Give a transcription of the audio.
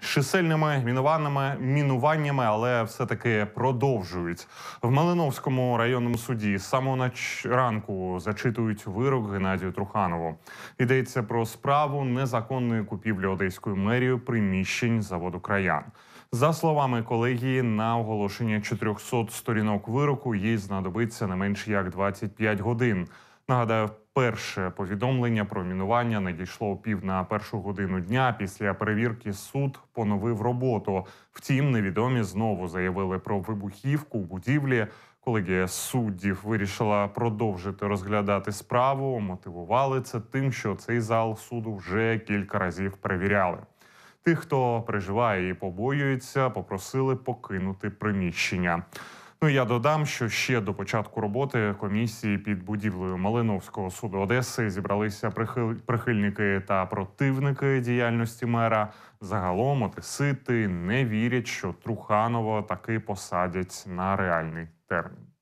Шисельними чисельними мінуваннями, мінуваннями, але все-таки продовжують в Малиновському районному суді. з на ранку зачитують вирок Геннадію Труханову. Йдеться про справу незаконної купівлі одеською мерією приміщень заводу краян. За словами колегії, на оголошення 400 сторінок вироку їй знадобиться не менш як 25 годин. Нагадаю, перше повідомлення про мінування надійшло пів на першу годину дня. Після перевірки суд поновив роботу. Втім, невідомі знову заявили про вибухівку у будівлі. Колегія суддів вирішила продовжити розглядати справу. Мотивували це тим, що цей зал суду вже кілька разів перевіряли. Тих, хто переживає і побоюється, попросили покинути приміщення. Ну я додам, що ще до початку роботи комісії під будівлею Малиновського суду Одеси зібралися прихильники та противники діяльності мера. Загалом отесити не вірять, що Труханова таки посадять на реальний термін.